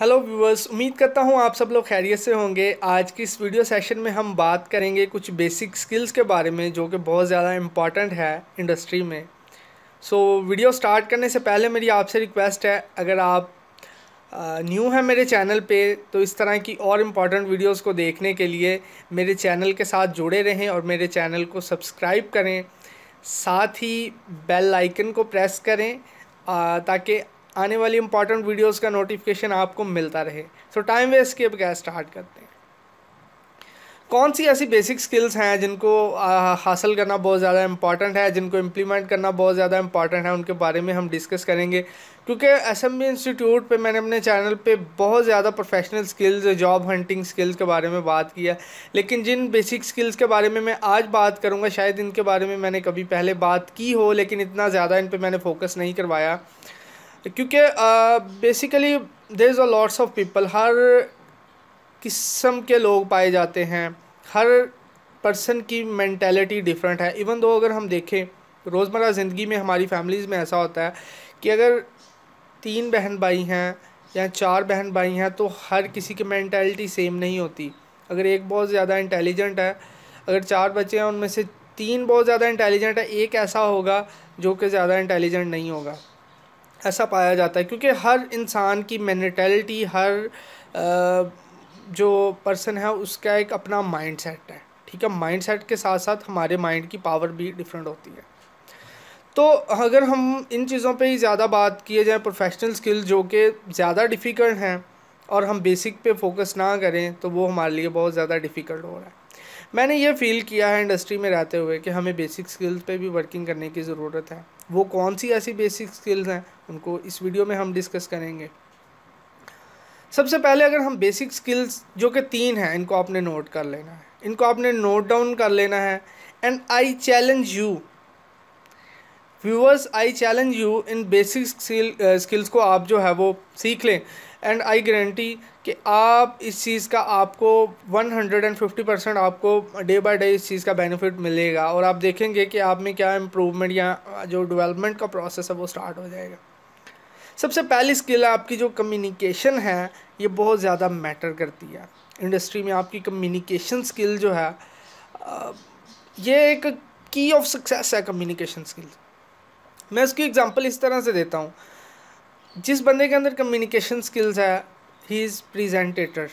hello viewers उम्मीद करता हूँ आप सब लोग खैरियत से होंगे आज की इस वीडियो सेशन में हम बात करेंगे कुछ बेसिक स्किल्स के बारे में जो कि बहुत ज़्यादा इम्पॉर्टेंट है इंडस्ट्री में सो so, वीडियो स्टार्ट करने से पहले मेरी आपसे रिक्वेस्ट है अगर आप न्यू हैं मेरे चैनल पे तो इस तरह की और इम्पॉर्टेंट वीडियोज़ को देखने के लिए मेरे चैनल के साथ जुड़े रहें और मेरे चैनल को सब्सक्राइब करें साथ ही बेल आइकन को प्रेस करें ताकि आने वाली इंपॉर्टेंट वीडियोस का नोटिफिकेशन आपको मिलता रहे सो टाइम वेस्ट किए बगैर स्टार्ट करते हैं कौन सी ऐसी बेसिक स्किल्स हैं जिनको हासिल करना बहुत ज़्यादा इंपॉर्टेंट है जिनको इम्प्लीमेंट करना बहुत ज़्यादा इंपॉर्टेंट है उनके बारे में हम डिस्कस करेंगे क्योंकि एस एम बी इंस्टीट्यूट पे मैंने अपने चैनल पे बहुत ज़्यादा professional skills job hunting skills के बारे में बात किया लेकिन जिन बेसिक स्किल्स के बारे में मैं आज बात करूँगा शायद इनके बारे में मैंने कभी पहले बात की हो लेकिन इतना ज़्यादा इन पर मैंने फोकस नहीं करवाया क्योंकि basically there is a lots of people हर किस्म के लोग पाए जाते हैं हर पर्सन की मैंटेलिटी डिफरेंट है इवन दो अगर हम देखें रोज़मर्रा ज़िंदगी में हमारी फैमिलीज़ में ऐसा होता है कि अगर तीन बहन भाई हैं या चार बहन भाई हैं तो हर किसी की मैंटेलिटी सेम नहीं होती अगर एक बहुत ज़्यादा इंटेलिजेंट है अगर चार बच्चे हैं उनमें से तीन बहुत ज़्यादा इंटेलिजेंट है एक ऐसा होगा जो कि ज़्यादा इंटेलिजेंट नहीं होगा ऐसा पाया जाता है क्योंकि हर इंसान की मैंटेलिटी हर जो पर्सन है उसका एक अपना माइंड सेट है ठीक है माइंड सेट के साथ साथ हमारे माइंड की पावर भी डिफरेंट होती है तो अगर हम इन चीज़ों पे ही ज़्यादा बात किए जाए प्रोफेशनल स्किल जो कि ज़्यादा डिफ़िकल्ट हैं और हम बेसिक पे फोकस ना करें तो वो हमारे लिए बहुत ज़्यादा डिफ़िकल्ट हो रहा है मैंने ये फील किया है इंडस्ट्री में रहते हुए कि हमें बेसिक स्किल्स पे भी वर्किंग करने की ज़रूरत है वो कौन सी ऐसी बेसिक स्किल्स हैं उनको इस वीडियो में हम डिस्कस करेंगे सबसे पहले अगर हम बेसिक स्किल्स जो कि तीन हैं इनको आपने नोट कर लेना है इनको आपने नोट डाउन कर लेना है and I challenge you viewers I challenge you इन बेसिक स्किल स्किल्स को आप जो है वो सीख लें एंड आई गारंटी कि आप इस चीज़ का आपको 150 परसेंट आपको डे बाय डे इस चीज़ का बेनिफिट मिलेगा और आप देखेंगे कि आप में क्या इम्प्रूवमेंट या जो डेवलपमेंट का प्रोसेस है वो स्टार्ट हो जाएगा सबसे पहली स्किल है आपकी जो कम्युनिकेशन है ये बहुत ज़्यादा मैटर करती है इंडस्ट्री में आपकी कम्युनिकेशन स्किल जो है ये एक की ऑफ सक्सेस है कम्युनिकेशन स्किल मैं इसकी एग्ज़ाम्पल इस तरह से देता हूँ जिस बंदे के अंदर कम्युनिकेशन स्किल्स है ही इज़ प्रजेंटेटर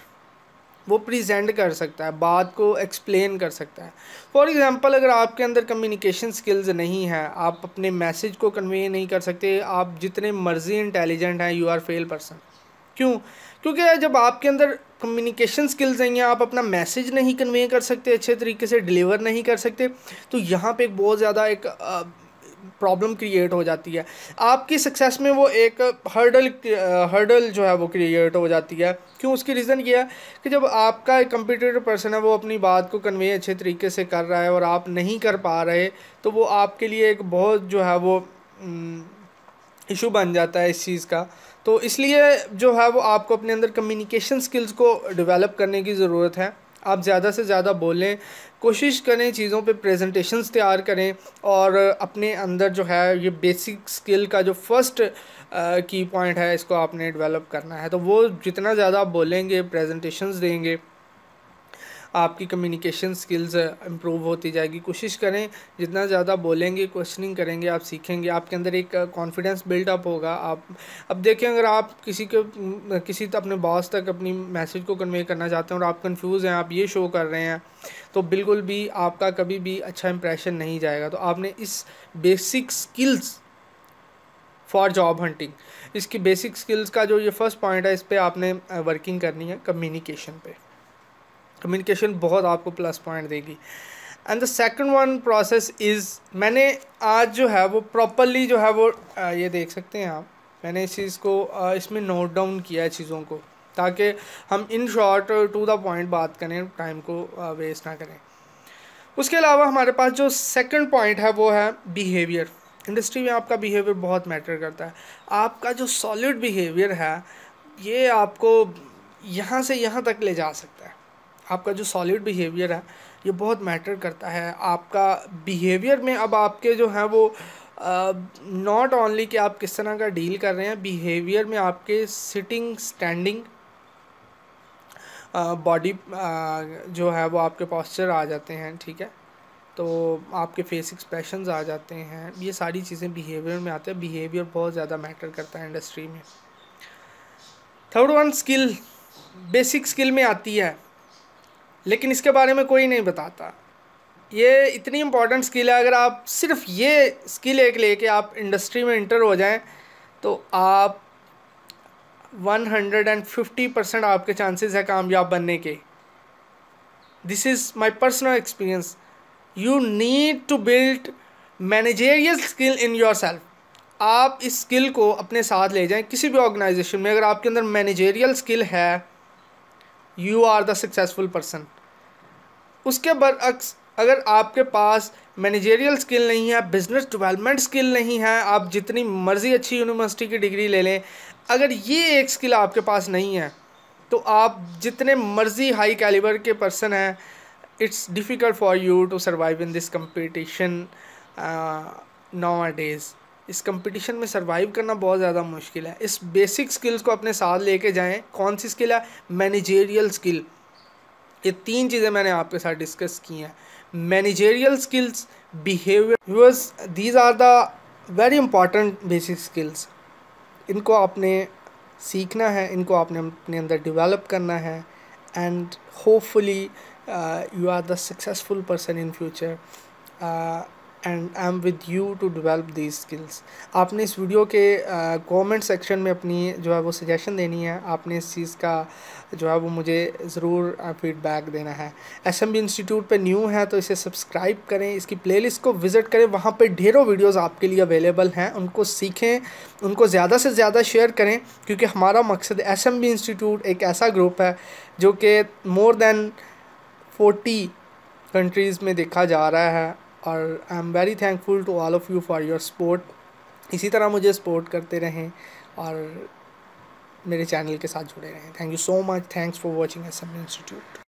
वो प्रेजेंट कर सकता है बात को एक्सप्लेन कर सकता है फॉर एग्ज़ाम्पल अगर आपके अंदर कम्युनिकेशन स्किल्स नहीं है आप अपने मैसेज को कन्वे नहीं कर सकते आप जितने मर्जी इंटेलिजेंट हैं यू आर फेल पर्सन क्यों क्योंकि जब आपके अंदर कम्युनिकेशन स्किल्स नहीं है आप अपना मैसेज नहीं कन्वे कर सकते अच्छे तरीके से डिलीवर नहीं कर सकते तो यहाँ पे एक बहुत ज़्यादा एक प्रॉब्लम क्रिएट हो जाती है आपकी सक्सेस में वो एक हर्डल हर्डल जो है वो क्रिएट हो जाती है क्यों उसकी रीज़न ये है कि जब आपका एक कंपिटेटिव पर्सन है वो अपनी बात को कन्वे अच्छे तरीके से कर रहा है और आप नहीं कर पा रहे तो वो आपके लिए एक बहुत जो है वो इशू बन जाता है इस चीज़ का तो इसलिए जो है वो आपको अपने अंदर कम्युनिकेशन स्किल्स को डेवलप करने की ज़रूरत है आप ज़्यादा से ज़्यादा बोलें कोशिश करें चीज़ों पे प्रेजेंटेशंस तैयार करें और अपने अंदर जो है ये बेसिक स्किल का जो फर्स्ट की पॉइंट है इसको आपने डेवलप करना है तो वो जितना ज़्यादा आप बोलेंगे प्रेजेंटेशंस देंगे आपकी कम्युनिकेशन स्किल्स इम्प्रूव होती जाएगी कोशिश करें जितना ज़्यादा बोलेंगे क्वेश्चनिंग करेंगे आप सीखेंगे आपके अंदर एक कॉन्फिडेंस uh, बिल्डअप होगा आप अब देखें अगर आप किसी के किसी अपने बॉस तक अपनी मैसेज को कन्वे करना चाहते हैं और आप कन्फ्यूज़ हैं आप ये शो कर रहे हैं तो बिल्कुल भी आपका कभी भी अच्छा इंप्रेशन नहीं जाएगा तो आपने इस basic skills for job hunting इसकी बेसिक स्किल्स का जो ये फर्स्ट पॉइंट है इस पर आपने वर्किंग uh, करनी है कम्युनिकेशन पे कम्युनिकेशन बहुत आपको प्लस पॉइंट देगी and the second one process is मैंने आज जो है वो प्रॉपरली जो है वो आ, ये देख सकते हैं आप मैंने इस चीज़ को आ, इसमें नोट डाउन किया है चीज़ों को ताकि हम in short to the point बात करें टाइम को वेस्ट ना करें उसके अलावा हमारे पास जो सेकंड पॉइंट है वो है बिहेवियर इंडस्ट्री में आपका बिहेवियर बहुत मैटर करता है आपका जो सॉलिड बिहेवियर है ये आपको यहाँ से यहाँ तक ले जा सकता है आपका जो सॉलिड बिहेवियर है ये बहुत मैटर करता है आपका बिहेवियर में अब आपके जो है वो नॉट uh, ओनली कि आप किस तरह का डील कर रहे हैं बिहेवियर में आपके सिटिंग स्टैंडिंग बॉडी जो है वो आपके पॉस्चर आ जाते हैं ठीक है तो आपके फेस एक्सप्रेशन आ जाते हैं ये सारी चीज़ें बिहेवियर में आते हैं बिहेवियर बहुत ज़्यादा मैटर करता है इंडस्ट्री में third one skill basic skill में आती है लेकिन इसके बारे में कोई नहीं बताता ये इतनी इम्पॉर्टेंट स्किल है अगर आप सिर्फ ये स्किल एक लेके आप इंडस्ट्री में इंटर हो जाएं तो आप 150 परसेंट आपके चांसेस है कामयाब बनने के this is my personal experience you need to build managerial skill in yourself आप इस स्किल को अपने साथ ले जाएं किसी भी ऑर्गेनाइजेशन में अगर आपके अंदर मैनेजेरियल स्किल है you are the successful person उसके बरअक्स अगर आपके पास मैनेजेरियल स्किल नहीं है बिजनेस डेवलपमेंट स्किल नहीं है आप जितनी मर्ज़ी अच्छी यूनिवर्सिटी की डिग्री ले लें अगर ये एक स्किल आपके पास नहीं है तो आप जितने मर्ज़ी हाई कैलिबर के पर्सन हैं it's difficult for you to survive in this competition nowadays इस कंपटीशन में सर्वाइव करना बहुत ज़्यादा मुश्किल है इस बेसिक स्किल्स को अपने साथ लेके जाएं कौन सी स्किल है मैनेजेरियल स्किल ये तीन चीज़ें मैंने आपके साथ डिस्कस की हैं managerial skills behaviour these are the very important basic skills इनको आपने सीखना है इनको आपने अपने अंदर डिवेलप करना है and hopefully you are the successful person in future and I am with you to develop these skills आपने इस वीडियो के कमेंट uh, सेक्शन में अपनी जो है वो सजेशन देनी है आपने इस चीज़ का जो है वो मुझे ज़रूर फीडबैक देना है एस एम बी इंस्टीट्यूट पर न्यू है तो इसे सब्सक्राइब करें इसकी प्लेलिस्ट को विज़िट करें वहाँ पर ढेरों वीडियोज़ आपके लिए अवेलेबल हैं उनको सीखें उनको ज़्यादा से ज़्यादा शेयर करें क्योंकि हमारा मकसद एस एम बी इंस्टीट्यूट एक ऐसा ग्रुप है जो कि मोर दैन फोर्टी कंट्रीज़ में देखा जा रहा है और I am very thankful to all of you for your support इसी तरह मुझे सपोर्ट करते रहें और मेरे चैनल के साथ जुड़े रहें thank you so much thanks for watching S M institute